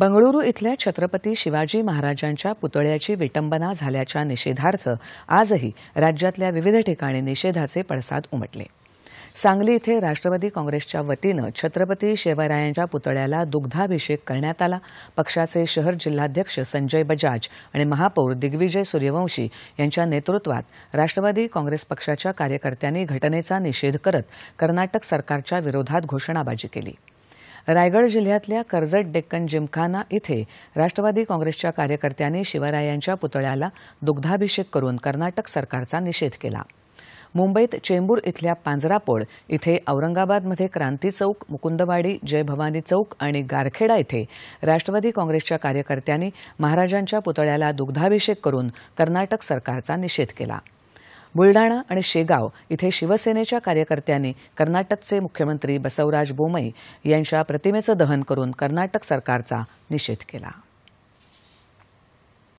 बंगळुरू इथल्या छत्रपती शिवाजी महाराजांच्या पुतळ्याची विटंबना झाल्याच्या निषेधार्थ आजही राज्यातल्या विविध ठिकाणी निषेधाचे पडसाद उमटले सांगली इथे राष्ट्रवादी काँग्रेसच्या वतीनं छत्रपती शिवरायांच्या पुतळ्याला दुग्धाभिषेक करण्यात आला पक्षाचे शहर जिल्हाध्यक्ष संजय बजाज आणि महापौर दिग्विजय सूर्यवंशी यांच्या नेतृत्वात राष्ट्रवादी काँग्रेस पक्षाच्या कार्यकर्त्यांनी घटनेचा निषेध करत कर्नाटक सरकारच्या विरोधात घोषणाबाजी केली रायगड जिल्ह्यातल्या कर्जत डेक्कन जिमखाना इथे राष्ट्रवादी काँग्रेसच्या कार्यकर्त्यांनी शिवरायांच्या पुतळ्याला दुग्धाभिषेक करून कर्नाटक सरकारचा निषेध केला मुंबईत चेंबूर इथल्या पांजरापोळ इथे औरंगाबादमध्ये क्रांती चौक मुकुंदवाडी जय भवानी चौक आणि गारखेडा इथे राष्ट्रवादी काँग्रेसच्या कार्यकर्त्यांनी महाराजांच्या पुतळ्याला दुग्धाभिषेक करून कर्नाटक सरकारचा निषेध केला बुलडाणा आणि शेगाव इथे शिवसेनेच्या कार्यकर्त्यांनी कर्नाटकचे मुख्यमंत्री बसवराज बोमई यांच्या प्रतिमेचं दहन करून कर्नाटक सरकारचा निषेध केला